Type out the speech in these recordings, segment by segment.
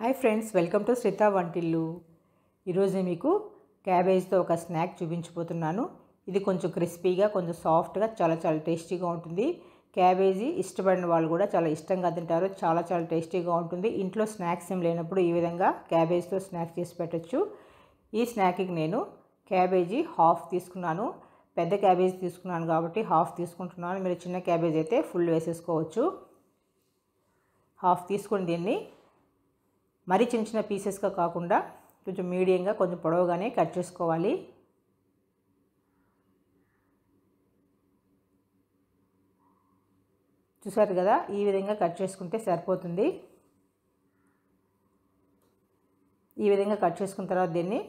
hi friends welcome to Sritha Vantillu ఈరోజు మీకు క్యాబేజ్తో ఒక స్నాక్ చూపించిపోతున్నాను ఇది కొంచెం క్రిస్పీగా కొంచెం సాఫ్ట్గా చాలా చాలా టేస్టీగా ఉంటుంది క్యాబేజీ ఇష్టపడిన వాళ్ళు కూడా చాలా ఇష్టంగా తింటారు చాలా చాలా టేస్టీగా ఉంటుంది ఇంట్లో స్నాక్స్ ఏం లేనప్పుడు ఈ విధంగా క్యాబేజ్తో స్నాక్ చేసి పెట్టచ్చు ఈ స్నాక్కి నేను క్యాబేజీ హాఫ్ తీసుకున్నాను పెద్ద క్యాబేజీ తీసుకున్నాను కాబట్టి హాఫ్ తీసుకుంటున్నాను మీరు చిన్న క్యాబేజ్ అయితే ఫుల్ వేసేసుకోవచ్చు హాఫ్ తీసుకుని దీన్ని మరీ చిన్న చిన్న పీసెస్గా కాకుండా కొంచెం మీడియంగా కొంచెం పొడవుగానే కట్ చేసుకోవాలి చూసారు కదా ఈ విధంగా కట్ చేసుకుంటే సరిపోతుంది ఈ విధంగా కట్ చేసుకున్న తర్వాత దీన్ని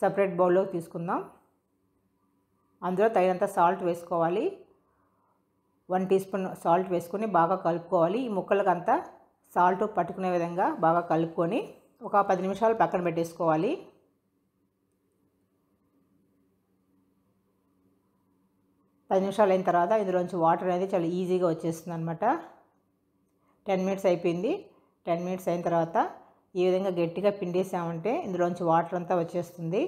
సపరేట్ బౌల్లోకి తీసుకుందాం అందులో తగినంత సాల్ట్ వేసుకోవాలి వన్ టీ స్పూన్ సాల్ట్ వేసుకొని బాగా కలుపుకోవాలి ఈ ముక్కలకంతా సాల్ట్ పట్టుకునే విధంగా బాగా కలుపుకొని ఒక పది నిమిషాలు పక్కన పెట్టేసుకోవాలి పది నిమిషాలు అయిన తర్వాత ఇందులోంచి వాటర్ అనేది చాలా ఈజీగా వచ్చేస్తుంది అనమాట టెన్ మినిట్స్ అయిపోయింది టెన్ మినిట్స్ అయిన తర్వాత ఈ విధంగా గట్టిగా పిండేసామంటే ఇందులోంచి వాటర్ అంతా వచ్చేస్తుంది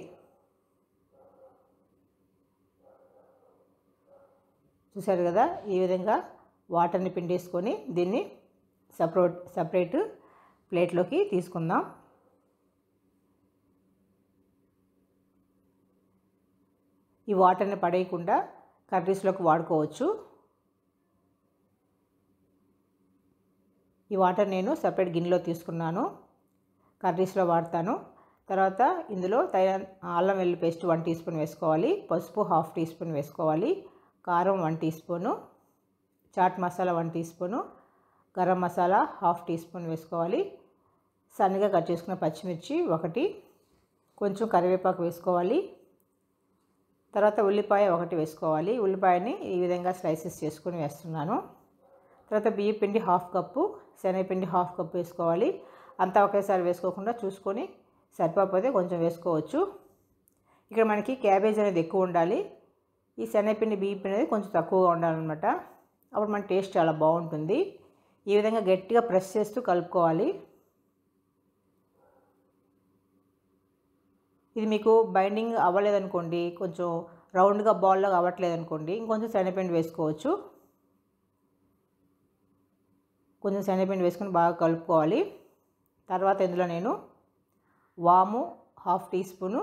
చూశారు కదా ఈ విధంగా వాటర్ని పిండేసుకొని దీన్ని సపరేట్ సపరేట్ ప్లేట్లోకి తీసుకుందాం ఈ వాటర్ని పడేయకుండా కర్రీస్లోకి వాడుకోవచ్చు ఈ వాటర్ నేను సపరేట్ గిన్నెలో తీసుకున్నాను కర్రీస్లో వాడతాను తర్వాత ఇందులో తయ అల్లం వెల్లు పేస్ట్ వన్ టీ స్పూన్ వేసుకోవాలి పసుపు హాఫ్ టీ స్పూన్ వేసుకోవాలి కారం one teaspoon chaat masala one teaspoon garam masala half teaspoon వేసుకోవాలి సన్నగా కట్ చేసుకున్న పచ్చిమిర్చి ఒకటి కొంచెం కరివేపాకు వేసుకోవాలి తర్వాత ఉల్లిపాయ ఒకటి వేసుకోవాలి ఉల్లిపాయని ఈ విధంగా స్లైసెస్ చేసుకుని వేస్తున్నాను తర్వాత బియ్య పిండి హాఫ్ కప్పు శనగపిండి హాఫ్ కప్పు వేసుకోవాలి అంతా ఒకేసారి వేసుకోకుండా చూసుకొని సరిపోతే కొంచెం వేసుకోవచ్చు ఇక్కడ మనకి క్యాబేజ్ అనేది ఎక్కువ ఉండాలి ఈ శనగపిండి బియ్య పిండి అనేది కొంచెం తక్కువగా ఉండాలన్నమాట అప్పుడు మన టేస్ట్ చాలా బాగుంటుంది ఈ విధంగా గట్టిగా ప్రెస్ చేస్తూ కలుపుకోవాలి ఇది మీకు బైండింగ్ అవ్వలేదనుకోండి కొంచెం రౌండ్గా బాల్లో అనుకోండి ఇంకొంచెం శనగపిండి వేసుకోవచ్చు కొంచెం శనగపిండి వేసుకొని బాగా కలుపుకోవాలి తర్వాత ఇందులో నేను వాము హాఫ్ టీ స్పూను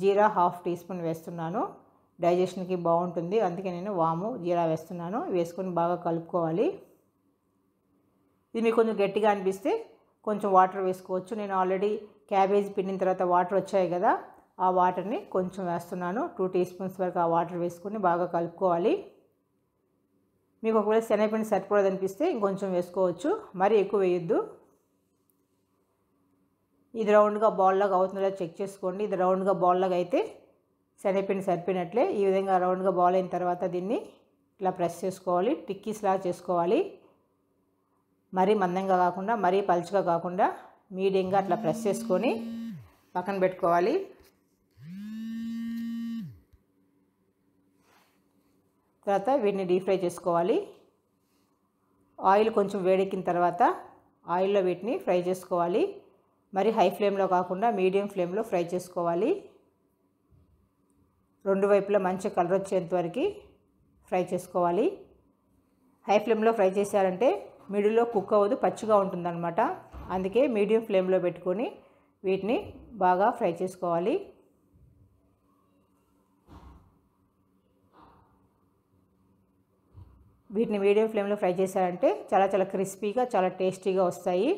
జీరా హాఫ్ టీ స్పూన్ వేస్తున్నాను డైజెషన్కి బాగుంటుంది అందుకే నేను వాము జీరా వేస్తున్నాను వేసుకొని బాగా కలుపుకోవాలి ఇది మీకు కొంచెం గట్టిగా అనిపిస్తే కొంచెం వాటర్ వేసుకోవచ్చు నేను ఆల్రెడీ క్యాబేజ్ పిండిన తర్వాత వాటర్ వచ్చాయి కదా ఆ వాటర్ని కొంచెం వేస్తున్నాను టూ టీ స్పూన్స్ వరకు ఆ వాటర్ వేసుకొని బాగా కలుపుకోవాలి మీకు ఒకవేళ శనగపిండి సరిపడదు అనిపిస్తే ఇంకొంచెం వేసుకోవచ్చు మరీ ఎక్కువ వేయొద్దు ఇది రౌండ్గా బాల్లాగా అవుతుందో చెక్ చేసుకోండి ఇది రౌండ్గా బాల్లాగా అయితే శనగపిండి సరిపోయినట్లే ఈ విధంగా రౌండ్గా బాల్ అయిన తర్వాత దీన్ని ఇట్లా ప్రెస్ చేసుకోవాలి టిక్కీస్లా చేసుకోవాలి మరీ మందంగా కాకుండా మరీ పలుచగా కాకుండా మీడియంగా అట్లా ప్రెస్ చేసుకొని పక్కన పెట్టుకోవాలి తర్వాత వీటిని డీప్ ఫ్రై చేసుకోవాలి ఆయిల్ కొంచెం వేడెక్కిన తర్వాత ఆయిల్లో వీటిని ఫ్రై చేసుకోవాలి మరి హై ఫ్లేమ్లో కాకుండా మీడియం ఫ్లేమ్లో ఫ్రై చేసుకోవాలి రెండు వైపులా మంచి కలర్ వచ్చేంత వరకు ఫ్రై చేసుకోవాలి హై ఫ్లేమ్లో ఫ్రై చేసారంటే మిడిల్లో కుక్ అవ్వదు పచ్చిగా ఉంటుందన్నమాట అందుకే మీడియం ఫ్లేమ్లో పెట్టుకొని వీటిని బాగా ఫ్రై చేసుకోవాలి వీటిని మీడియం ఫ్లేమ్లో ఫ్రై చేశారంటే చాలా చాలా క్రిస్పీగా చాలా టేస్టీగా వస్తాయి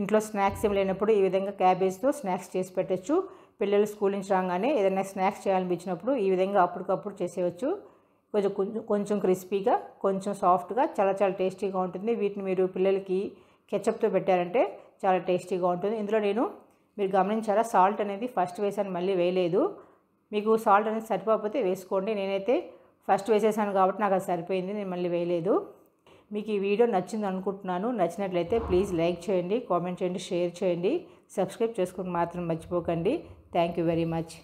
ఇంట్లో స్నాక్స్ ఏం లేనప్పుడు ఈ విధంగా క్యాబేజ్తో స్నాక్స్ చేసి పెట్టచ్చు పిల్లలు స్కూల్ నుంచి రాగానే ఏదైనా స్నాక్స్ చేయాలనిపించినప్పుడు ఈ విధంగా అప్పటికప్పుడు చేసేయచ్చు కొంచెం కొంచెం కొంచెం క్రిస్పీగా కొంచెం సాఫ్ట్గా చాలా చాలా టేస్టీగా ఉంటుంది వీటిని మీరు పిల్లలకి కెచప్తో పెట్టారంటే చాలా టేస్టీగా ఉంటుంది ఇందులో నేను మీరు గమనించారా సాల్ట్ అనేది ఫస్ట్ వేసాను మళ్ళీ వేయలేదు మీకు సాల్ట్ అనేది సరిపోకపోతే వేసుకోండి నేనైతే ఫస్ట్ వేసేసాను కాబట్టి నాకు అది సరిపోయింది నేను మళ్ళీ వేయలేదు మీకు ఈ వీడియో నచ్చింది అనుకుంటున్నాను నచ్చినట్లయితే ప్లీజ్ లైక్ చేయండి కామెంట్ చేయండి షేర్ చేయండి సబ్స్క్రైబ్ చేసుకుని మాత్రం మర్చిపోకండి థ్యాంక్ యూ వెరీ మచ్